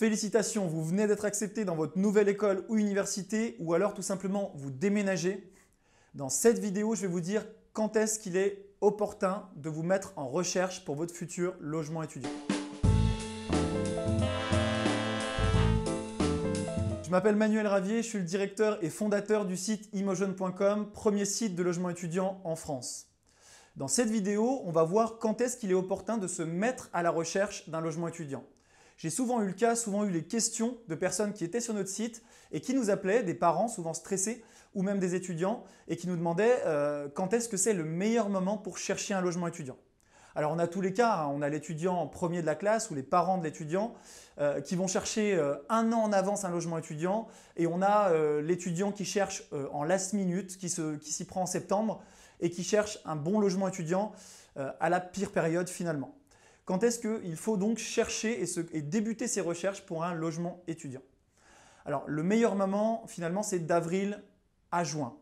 Félicitations, vous venez d'être accepté dans votre nouvelle école ou université ou alors tout simplement vous déménagez. Dans cette vidéo, je vais vous dire quand est-ce qu'il est opportun de vous mettre en recherche pour votre futur logement étudiant. Je m'appelle Manuel Ravier, je suis le directeur et fondateur du site imogen.com, premier site de logement étudiant en France. Dans cette vidéo, on va voir quand est-ce qu'il est opportun de se mettre à la recherche d'un logement étudiant. J'ai souvent eu le cas, souvent eu les questions de personnes qui étaient sur notre site et qui nous appelaient, des parents souvent stressés ou même des étudiants, et qui nous demandaient euh, quand est-ce que c'est le meilleur moment pour chercher un logement étudiant. Alors on a tous les cas, hein. on a l'étudiant en premier de la classe ou les parents de l'étudiant euh, qui vont chercher euh, un an en avance un logement étudiant et on a l'étudiant qui cherche en last minute, qui s'y prend en septembre et qui cherche un bon logement étudiant à la pire période finalement. Quand est-ce qu'il faut donc chercher et, débuter ses recherches pour un logement étudiant Alors, le meilleur moment, finalement, c'est d'avril à juin.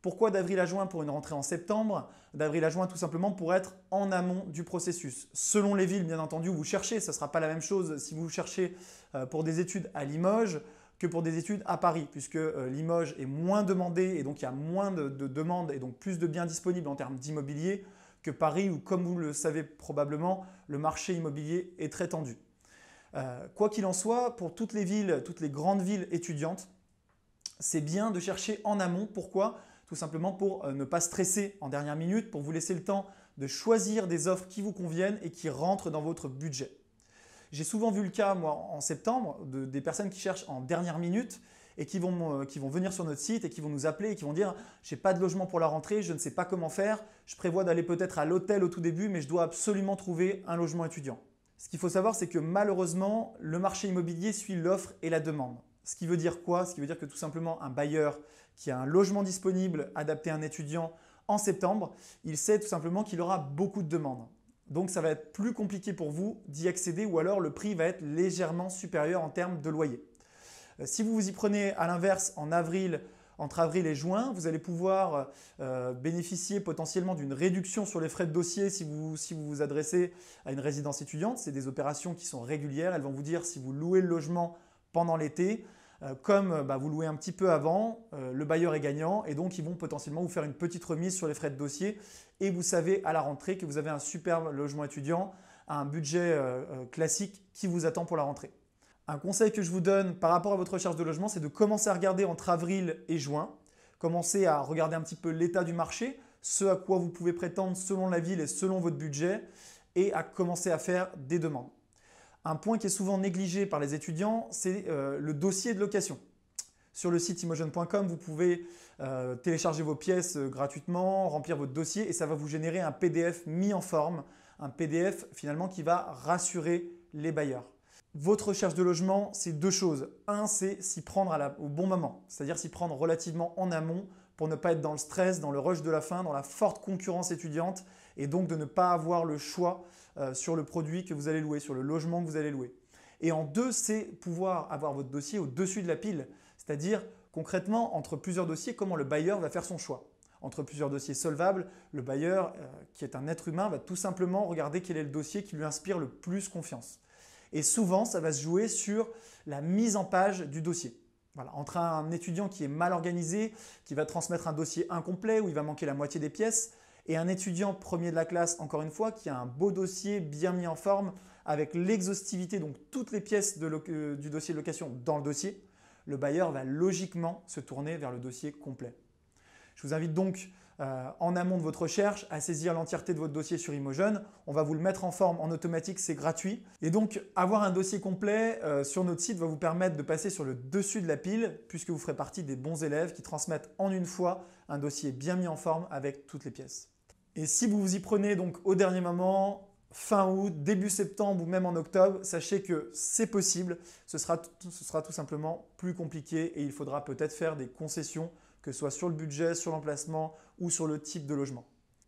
Pourquoi d'avril à juin pour une rentrée en septembre D'avril à juin tout simplement pour être en amont du processus. Selon les villes, bien entendu, vous cherchez, ce ne sera pas la même chose si vous cherchez euh, pour des études à Limoges que pour des études à Paris, puisque euh, Limoges est moins demandé et donc il y a moins de demandes et donc plus de biens disponibles en termes d'immobilier que Paris, où comme vous le savez probablement, le marché immobilier est très tendu. Euh, quoi qu'il en soit, pour toutes les villes, toutes les grandes villes étudiantes, c'est bien de chercher en amont. Pourquoi Tout simplement pour euh, ne pas stresser en dernière minute, pour vous laisser le temps de choisir des offres qui vous conviennent et qui rentrent dans votre budget. J'ai souvent vu le cas, moi, en septembre, des personnes qui cherchent en dernière minute et euh, qui vont, venir sur notre site et qui vont nous appeler et qui vont dire j'ai pas de logement pour la rentrée, je ne sais pas comment faire, je prévois d'aller peut-être à l'hôtel au tout début, mais je dois absolument trouver un logement étudiant. Ce qu'il faut savoir, c'est que malheureusement, le marché immobilier suit l'offre et la demande. Ce qui veut dire quoi Ce qui veut dire que tout simplement, un bailleur qui a un logement disponible adapté à un étudiant en septembre, il sait tout simplement qu'il aura beaucoup de demandes. Donc ça va être plus compliqué pour vous d'y accéder ou alors le prix va être légèrement supérieur en termes de loyer. Euh, si vous vous y prenez à l'inverse en avril, entre avril et juin, vous allez pouvoir euh, bénéficier potentiellement d'une réduction sur les frais de dossier si vous, vous adressez à une résidence étudiante. C'est des opérations qui sont régulières. Elles vont vous dire si vous louez le logement pendant l'été, euh, comme bah, vous louez un petit peu avant, le bailleur est gagnant et donc ils vont potentiellement vous faire une petite remise sur les frais de dossier. Et vous savez à la rentrée que vous avez un superbe logement étudiant un budget classique qui vous attend pour la rentrée. Un conseil que je vous donne par rapport à votre recherche de logement, c'est de commencer à regarder entre avril et juin. Commencez à regarder un petit peu l'état du marché, ce à quoi vous pouvez prétendre selon la ville et selon votre budget, et à commencer à faire des demandes. Un point qui est souvent négligé par les étudiants, c'est euh, le dossier de location. Sur le site imogen.com, vous pouvez euh, télécharger vos pièces euh, gratuitement, remplir votre dossier et ça va vous générer un PDF mis en forme, un PDF finalement qui va rassurer les bailleurs. Votre recherche de logement, c'est deux choses. Un, c'est s'y prendre au bon moment, c'est-à-dire s'y prendre relativement en amont pour ne pas être dans le stress, dans le rush de la fin, dans la forte concurrence étudiante et donc de ne pas avoir le choix euh, sur le produit que vous allez louer, sur le logement que vous allez louer. Et en deux, c'est pouvoir avoir votre dossier au-dessus de la pile, c'est-à-dire concrètement entre plusieurs dossiers, comment le bailleur va faire son choix. Entre plusieurs dossiers solvables, le bailleur, euh, qui est un être humain, va tout simplement regarder quel est le dossier qui lui inspire le plus confiance. Et souvent, ça va se jouer sur la mise en page du dossier. Voilà, entre un étudiant qui est mal organisé, qui va transmettre un dossier incomplet où il va manquer la moitié des pièces, et un étudiant premier de la classe, encore une fois, qui a un beau dossier bien mis en forme, avec l'exhaustivité, donc toutes les pièces euh, du dossier de location dans le dossier, le bailleur va logiquement se tourner vers le dossier complet. Je vous invite donc euh, en amont de votre recherche, à saisir l'entièreté de votre dossier sur Imogen. On va vous le mettre en forme en automatique, c'est gratuit. Et donc, avoir un dossier complet euh, sur notre site va vous permettre de passer sur le dessus de la pile, puisque vous ferez partie des bons élèves qui transmettent en une fois un dossier bien mis en forme avec toutes les pièces. Et si vous vous y prenez donc au dernier moment, fin août, début septembre ou même en octobre, sachez que c'est possible. Ce sera, tout simplement plus compliqué et il faudra peut-être faire des concessions, que ce soit sur le budget, sur l'emplacement ou sur le type de logement.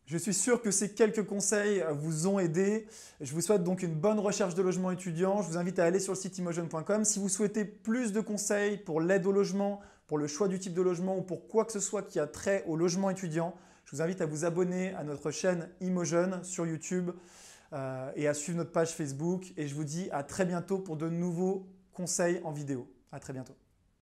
Je suis sûr que ces quelques conseils euh, vous ont aidé. Je vous souhaite donc une bonne recherche de logement étudiant. Je vous invite à aller sur le site imogen.com. Si vous souhaitez plus de conseils pour l'aide au logement, pour le choix du type de logement ou pour quoi que ce soit qui a trait au logement étudiant, je vous invite à vous abonner à notre chaîne Imogen sur YouTube. Euh, et à suivre notre page Facebook. Et je vous dis à très bientôt pour de nouveaux conseils en vidéo. À très bientôt.